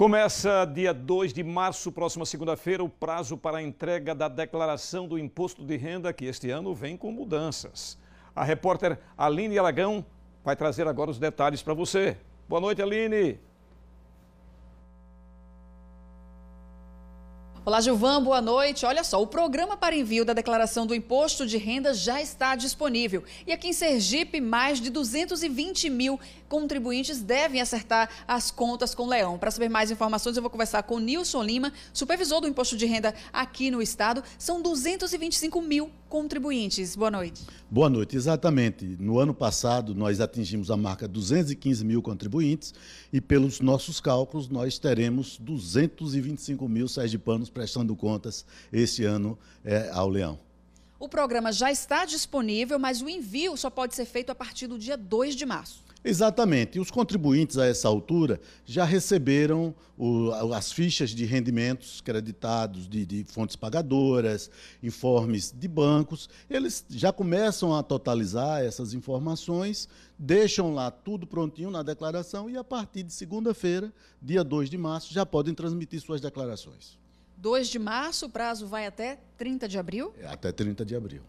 Começa dia 2 de março, próxima segunda-feira, o prazo para a entrega da declaração do imposto de renda, que este ano vem com mudanças. A repórter Aline Aragão vai trazer agora os detalhes para você. Boa noite, Aline. Olá, Gilvan, boa noite. Olha só, o programa para envio da declaração do imposto de renda já está disponível. E aqui em Sergipe, mais de 220 mil contribuintes devem acertar as contas com o Leão. Para saber mais informações, eu vou conversar com o Nilson Lima, supervisor do imposto de renda aqui no estado. São 225 mil contribuintes. Boa noite. Boa noite, exatamente. No ano passado, nós atingimos a marca 215 mil contribuintes e, pelos nossos cálculos, nós teremos 225 mil panos prestando contas este ano é, ao Leão. O programa já está disponível, mas o envio só pode ser feito a partir do dia 2 de março. Exatamente. E os contribuintes a essa altura já receberam o, as fichas de rendimentos creditados de, de, fontes pagadoras, informes de bancos. Eles já começam a totalizar essas informações, deixam lá tudo prontinho na declaração e a partir de segunda-feira, dia 2 de março, já podem transmitir suas declarações. 2 de março, o prazo vai até 30 de abril? É, até 30 de abril.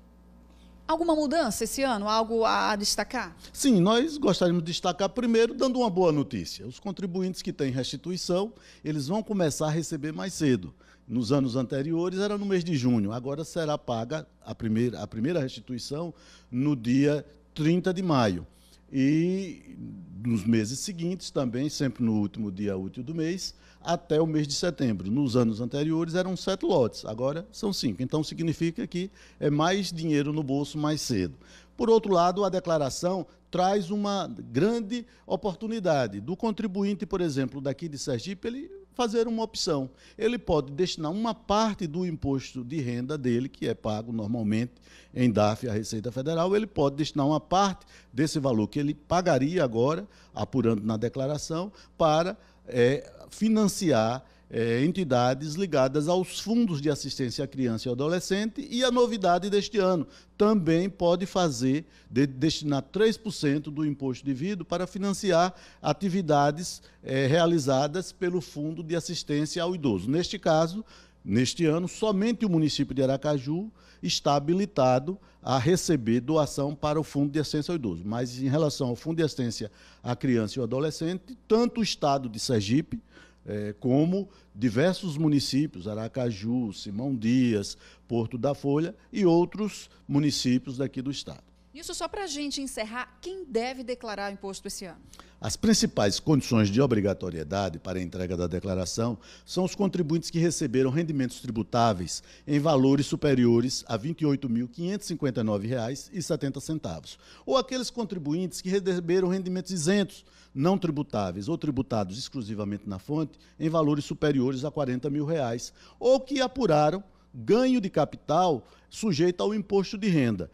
Alguma mudança esse ano? Algo a destacar? Sim, nós gostaríamos de destacar primeiro dando uma boa notícia. Os contribuintes que têm restituição, eles vão começar a receber mais cedo. Nos anos anteriores era no mês de junho, agora será paga a primeira, a primeira restituição no dia 30 de maio. E nos meses seguintes, também, sempre no último dia útil do mês, até o mês de setembro. Nos anos anteriores eram sete lotes, agora são cinco. Então significa que é mais dinheiro no bolso mais cedo. Por outro lado, a declaração traz uma grande oportunidade do contribuinte, por exemplo, daqui de Sergipe, ele fazer uma opção. Ele pode destinar uma parte do imposto de renda dele, que é pago normalmente em DAF a Receita Federal, ele pode destinar uma parte desse valor que ele pagaria agora, apurando na declaração, para é, financiar é, entidades ligadas aos fundos de assistência à criança e ao adolescente. E a novidade deste ano também pode fazer, de, destinar 3% do imposto devido para financiar atividades é, realizadas pelo Fundo de Assistência ao Idoso. Neste caso, Neste ano, somente o município de Aracaju está habilitado a receber doação para o Fundo de Assistência ao Idoso. Mas em relação ao Fundo de Assistência à Criança e ao Adolescente, tanto o Estado de Sergipe é, como diversos municípios, Aracaju, Simão Dias, Porto da Folha e outros municípios daqui do estado. Isso só para a gente encerrar, quem deve declarar imposto esse ano? As principais condições de obrigatoriedade para a entrega da declaração são os contribuintes que receberam rendimentos tributáveis em valores superiores a R$ 28.559,70, ou aqueles contribuintes que receberam rendimentos isentos, não tributáveis ou tributados exclusivamente na fonte, em valores superiores a R$ 40 mil, reais, ou que apuraram ganho de capital sujeito ao imposto de renda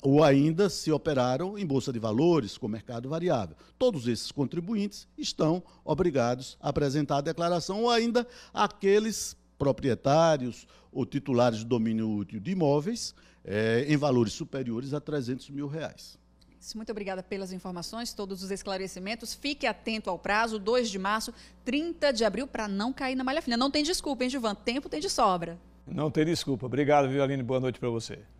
ou ainda se operaram em bolsa de valores com mercado variável. Todos esses contribuintes estão obrigados a apresentar a declaração ou ainda aqueles proprietários ou titulares de domínio útil de imóveis é, em valores superiores a 300 mil reais. Muito obrigada pelas informações, todos os esclarecimentos. Fique atento ao prazo, 2 de março, 30 de abril, para não cair na malha fina. Não tem desculpa, hein, Givan? Tempo tem de sobra. Não tem desculpa. Obrigado, Violine. Boa noite para você.